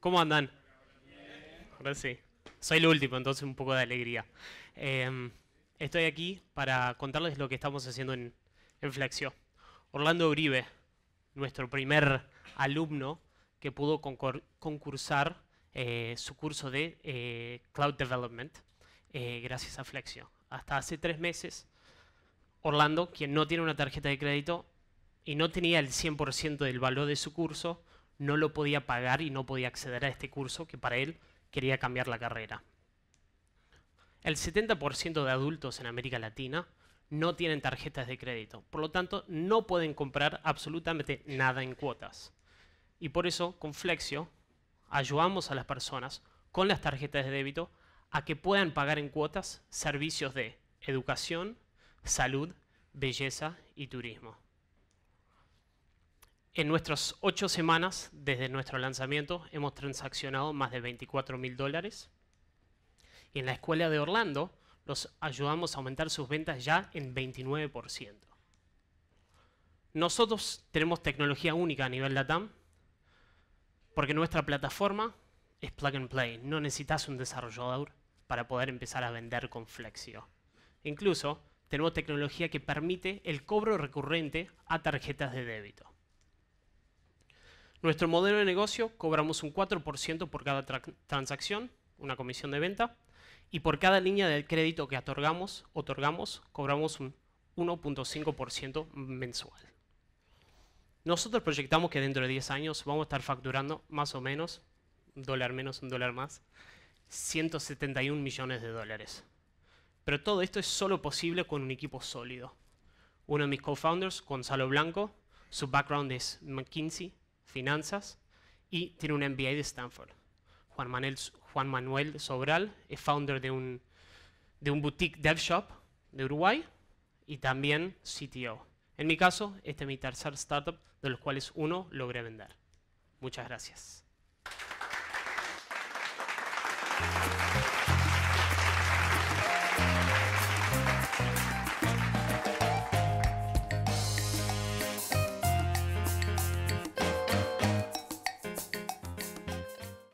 ¿Cómo andan? Ahora sí. Soy el último, entonces un poco de alegría. Em, estoy aquí para contarles lo que estamos haciendo en, Flexio. Orlando Uribe, nuestro primer alumno que pudo concursar eh, su curso de eh, Cloud Development eh, gracias a Flexio. Hasta hace tres meses, Orlando, quien no tiene una tarjeta de crédito y no tenía el 100% del valor de su curso, no lo podía pagar y no podía acceder a este curso que para él quería cambiar la carrera. El 70% de adultos en América Latina no tienen tarjetas de crédito, por lo tanto no pueden comprar absolutamente nada en cuotas. Y por eso con Flexio ayudamos a las personas con las tarjetas de débito a que puedan pagar en cuotas servicios de educación, salud, belleza y turismo. En nuestras ocho semanas desde nuestro lanzamiento hemos transaccionado más de 24 mil dólares. Y en la escuela de Orlando los ayudamos a aumentar sus ventas ya en 29%. Nosotros tenemos tecnología única a nivel LATAM porque nuestra plataforma es plug and play. No necesitas un desarrollador para poder empezar a vender con Flexio. Incluso tenemos tecnología que permite el cobro recurrente a tarjetas de débito. Nuestro modelo de negocio, cobramos un 4% por cada transacción, una comisión de venta, y por cada línea de crédito que otorgamos, otorgamos cobramos un 1.5% mensual. Nosotros proyectamos que dentro de 10 años vamos a estar facturando más o menos, un dólar menos, un dólar más, 171 millones de dólares. Pero todo esto es solo posible con un equipo sólido. Uno de mis co-founders, Gonzalo Blanco, su background es McKinsey, finanzas, y tiene un MBA de Stanford. Juan Manuel, Sobral es founder de un, de un boutique dev shop de Uruguay y también CTO. En mi caso, este es mi tercer startup, de los cuales uno logré vender. Muchas gracias.